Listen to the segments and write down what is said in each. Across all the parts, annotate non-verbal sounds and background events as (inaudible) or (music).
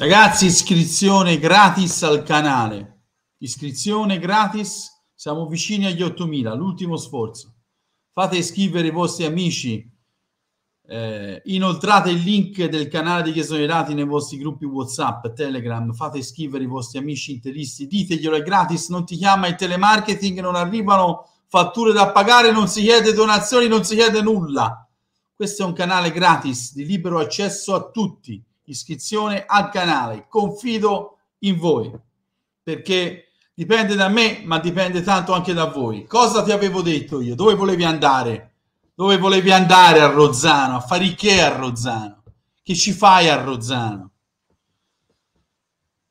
Ragazzi, iscrizione gratis al canale. Iscrizione gratis, siamo vicini agli 8000, l'ultimo sforzo. Fate iscrivere i vostri amici, eh, inoltrate il link del canale degli esonerati nei vostri gruppi WhatsApp, Telegram, fate iscrivere i vostri amici interisti, diteglielo è gratis, non ti chiama il telemarketing, non arrivano fatture da pagare, non si chiede donazioni, non si chiede nulla. Questo è un canale gratis di libero accesso a tutti iscrizione al canale. Confido in voi perché dipende da me, ma dipende tanto anche da voi. Cosa ti avevo detto io? Dove volevi andare? Dove volevi andare a Rozzano? A fare che a Rozzano? Che ci fai a Rozzano?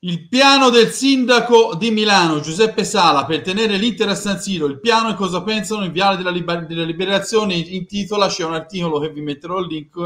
Il piano del sindaco di Milano Giuseppe Sala per tenere l'Inter a San Siro, il piano e cosa pensano in Viale della, Liber- della Liberazione intitola, c'è un articolo che vi metterò il link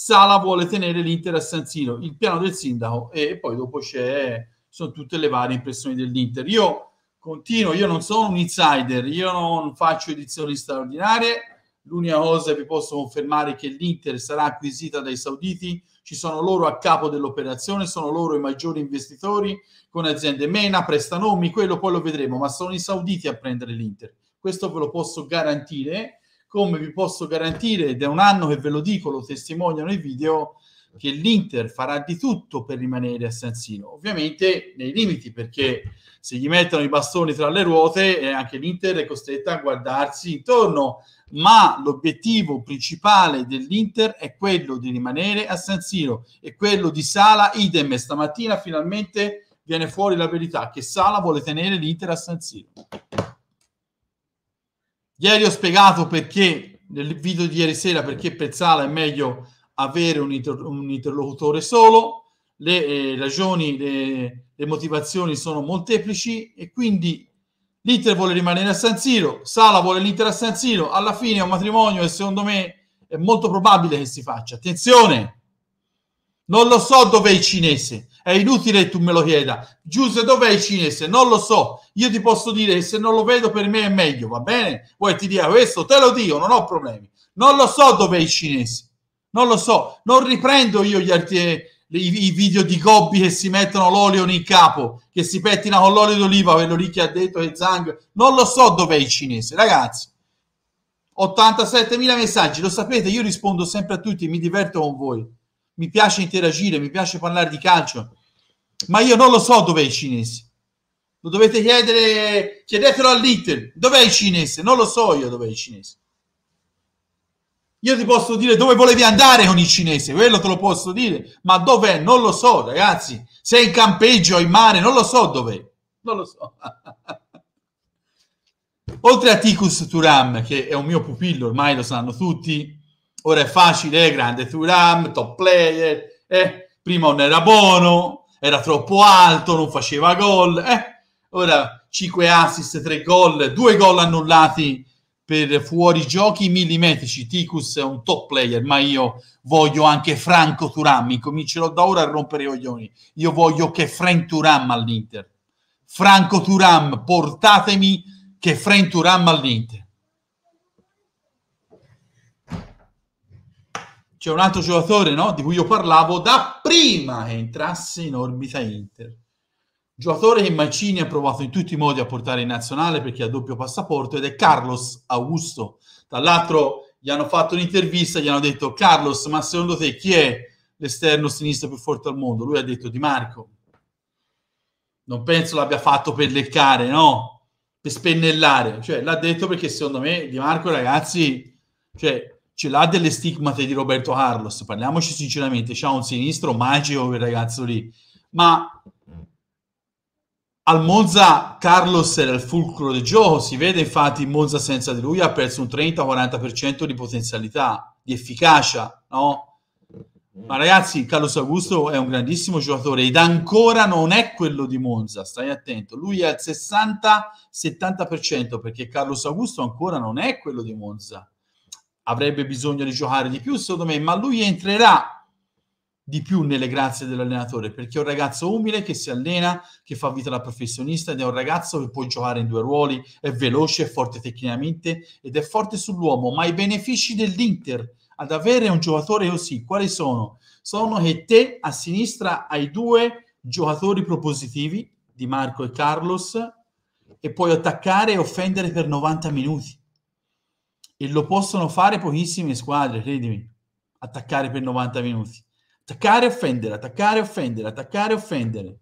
Sala vuole tenere l'Inter a San Siro, il piano del sindaco e poi dopo c'è, sono tutte le varie impressioni dell'Inter. Io continuo, io non sono un insider, io non faccio edizioni straordinarie, l'unica cosa che vi posso confermare è che l'Inter sarà acquisita dai sauditi, ci sono loro a capo dell'operazione, sono loro i maggiori investitori con aziende MENA, prestanomi, quello poi lo vedremo, ma sono i sauditi a prendere l'Inter. Questo ve lo posso garantire come vi posso garantire, ed è un anno che ve lo dico, lo testimoniano i video, che l'Inter farà di tutto per rimanere a San Siro, ovviamente nei limiti, perché se gli mettono i bastoni tra le ruote, eh, anche l'Inter è costretta a guardarsi intorno, ma l'obiettivo principale dell'Inter è quello di rimanere a San Siro e quello di Sala idem. Stamattina finalmente viene fuori la verità che Sala vuole tenere l'Inter a San Siro. Ieri ho spiegato perché, nel video di ieri sera, perché per Sala è meglio avere un, inter- un interlocutore solo, le eh, ragioni, le, le, motivazioni sono molteplici e quindi l'Inter vuole rimanere a San Siro, Sala vuole l'Inter a San Siro, alla fine è un matrimonio e secondo me è molto probabile che si faccia. Attenzione, non lo so dove è il cinese, è inutile che tu me lo chieda. Giuse, dov'è il cinese? Non lo so. Io ti posso dire che se non lo vedo per me è meglio, va bene? Vuoi ti dia questo? Te lo dico, non ho problemi. Non lo so dov'è il cinese. Non lo so. Non riprendo io gli arti- i, i video di gobbi che si mettono l'olio in capo, che si pettina con l'olio d'oliva, quello lì che ha detto e Zang. Non lo so dov'è il cinese, ragazzi. 87.000 messaggi, lo sapete, io rispondo sempre a tutti, mi diverto con voi, mi piace interagire, mi piace parlare di calcio, ma io non lo so dov'è i cinesi. Lo dovete chiedere, chiedetelo all'Inter. Dov'è il cinese? Non lo so io dov'è il cinese. Io ti posso dire dove volevi andare con il cinese, quello te lo posso dire, ma dov'è? Non lo so, ragazzi. Se in campeggio, in mare, non lo so dov'è. Non lo so. (laughs) Oltre a Ticus Turam, che è un mio pupillo, ormai lo sanno tutti, ora è facile, è eh, grande Turam, top player, eh? prima non era buono, era troppo alto, non faceva gol. Eh, ora 5 assist, 3 gol, 2 gol annullati per fuori giochi millimetrici. Ticus è un top player, ma io voglio anche Franco Turam. Mi comincerò da ora a rompere i coglioni. Io voglio che Frank Turam all'Inter. Franco Turam, portatemi che Frank Turam all'Inter. c'è un altro giocatore no? di cui io parlavo da prima che entrasse in orbita Inter. Giocatore che Mancini ha provato in tutti i modi a portare in nazionale perché ha doppio passaporto ed è Carlos Augusto. Tra l'altro gli hanno fatto un'intervista, gli hanno detto Carlos, ma secondo te chi è l'esterno sinistro più forte al mondo? Lui ha detto Di Marco. Non penso l'abbia fatto per leccare, no? Per spennellare. Cioè l'ha detto perché secondo me Di Marco, ragazzi, cioè, ce l'ha delle stigmate di Roberto Carlos, parliamoci sinceramente, c'ha un sinistro magico quel ragazzo lì, ma al Monza Carlos era il fulcro del gioco, si vede infatti in Monza senza di lui ha perso un 30-40% di potenzialità, di efficacia, no? Ma ragazzi, Carlos Augusto è un grandissimo giocatore ed ancora non è quello di Monza, stai attento, lui è al 60-70% perché Carlos Augusto ancora non è quello di Monza avrebbe bisogno di giocare di più, secondo me, ma lui entrerà di più nelle grazie dell'allenatore perché è un ragazzo umile che si allena, che fa vita da professionista ed è un ragazzo che può giocare in due ruoli, è veloce, è forte tecnicamente ed è forte sull'uomo, ma i benefici dell'Inter ad avere un giocatore così, quali sono? Sono che te a sinistra hai due giocatori propositivi, Di Marco e Carlos, e puoi attaccare e offendere per 90 minuti e lo possono fare pochissime squadre, credimi, attaccare per 90 minuti. Attaccare e offendere, attaccare e offendere, attaccare e offendere.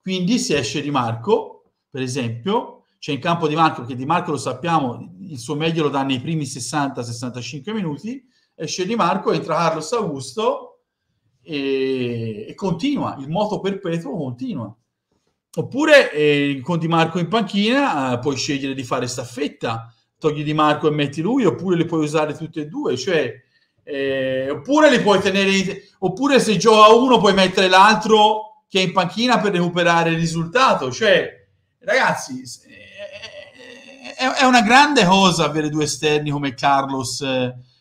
Quindi se esce Di Marco, per esempio, c'è cioè in campo Di Marco, che Di Marco lo sappiamo, il suo meglio lo dà nei primi 60-65 minuti, esce Di Marco, entra Carlos Augusto e, e continua, il moto perpetuo continua. Oppure eh, con Di Marco in panchina eh, puoi scegliere di fare staffetta, togli Di Marco e metti lui, oppure li puoi usare tutti e due, cioè, eh, oppure li puoi tenere, oppure se gioca uno puoi mettere l'altro che è in panchina per recuperare il risultato, cioè, ragazzi, eh, eh, eh, è, è una grande cosa avere due esterni come Carlos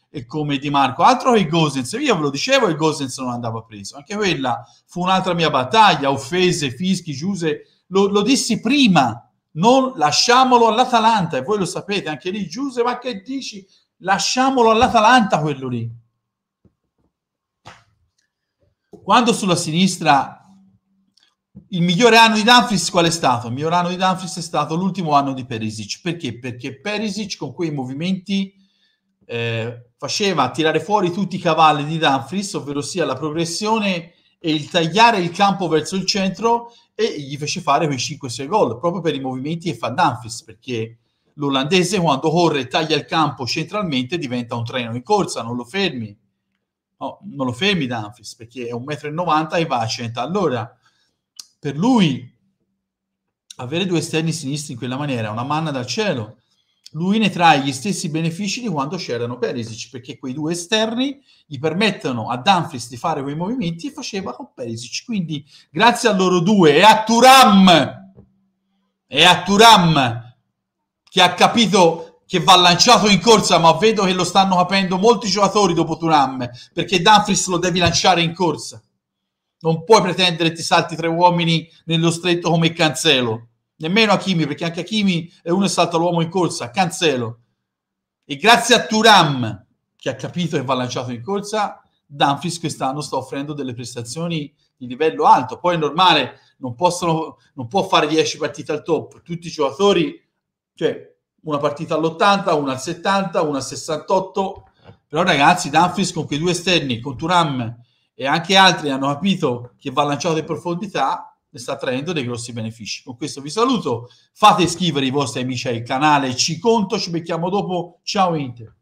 e come Di Marco, altro che il Gosens, io ve lo dicevo, il Gosens non andava preso, anche quella fu un'altra mia battaglia, offese, fischi, giuse, lo, lo dissi prima non lasciamolo all'Atalanta, e voi lo sapete anche lì, Giuseppe, ma che dici? Lasciamolo all'Atalanta quello lì. Quando sulla sinistra il migliore anno di Danfris qual è stato? Il miglior anno di Danfris è stato l'ultimo anno di Perisic. Perché? Perché Perisic con quei movimenti eh, faceva tirare fuori tutti i cavalli di Danfris, ovvero sia la progressione e il tagliare il campo verso il centro e gli fece fare quei 5-6 gol proprio per i movimenti che fa Danfis perché l'olandese quando corre e taglia il campo centralmente diventa un treno in corsa, non lo fermi no, non lo fermi Danfis perché è 1,90 m e va a 100 all'ora per lui avere due esterni sinistri in quella maniera è una manna dal cielo lui ne trae gli stessi benefici di quando c'erano Perisic, perché quei due esterni gli permettono a Danfris di fare quei movimenti e faceva con Perisic. Quindi grazie a loro due e a Turam, e a Turam che ha capito che va lanciato in corsa, ma vedo che lo stanno capendo molti giocatori dopo Turam, perché Danfris lo devi lanciare in corsa. Non puoi pretendere che ti salti tre uomini nello stretto come Cancelo nemmeno Hakimi, perché anche Hakimi è uno e salta l'uomo in corsa, Cancelo. E grazie a Turam, che ha capito e va lanciato in corsa, Danfis quest'anno sta offrendo delle prestazioni di livello alto. Poi è normale, non, possono, non può fare 10 partite al top, tutti i giocatori, cioè una partita all'80, una al 70, una al 68. Però ragazzi, Danfis con quei due esterni, con Turam e anche altri hanno capito che va lanciato in profondità sta traendo dei grossi benefici. Con questo vi saluto, fate iscrivere i vostri amici al canale, ci conto, ci becchiamo dopo, ciao Inter.